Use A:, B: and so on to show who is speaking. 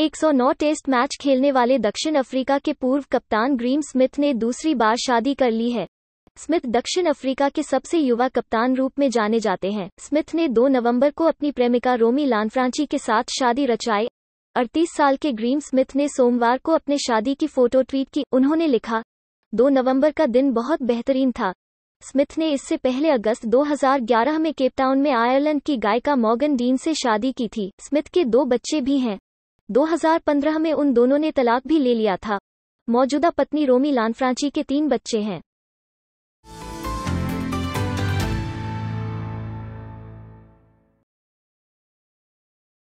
A: 109 test match खेलने वाले दक्षिण अफ्रीका के पूर्व कप्तान ग्रीम स्मिथ ने दूसरी बार शादी कर ली है स्मिथ दक्षिण अफ्रीका के सबसे युवा कप्तान रूप में जाने जाते हैं स्मिथ ने 2 नवंबर को अपनी प्रेमिका रोमी लानफ्रांची के साथ शादी रचाई अड़तीस साल के ग्रीम स्मिथ ने सोमवार को अपने शादी की फोटो ट्वीट की उन्होंने लिखा 2 नवंबर का दिन बहुत बेहतरीन था स्मिथ ने इससे पहले अगस्त 2011 में केपटाउन में आयरलैंड की गायिका मॉगन डीन से शादी की थी स्मिथ के दो बच्चे भी हैं 2015 में उन दोनों ने तलाक भी ले लिया था मौजूदा पत्नी रोमी लानफ्रांची के तीन बच्चे हैं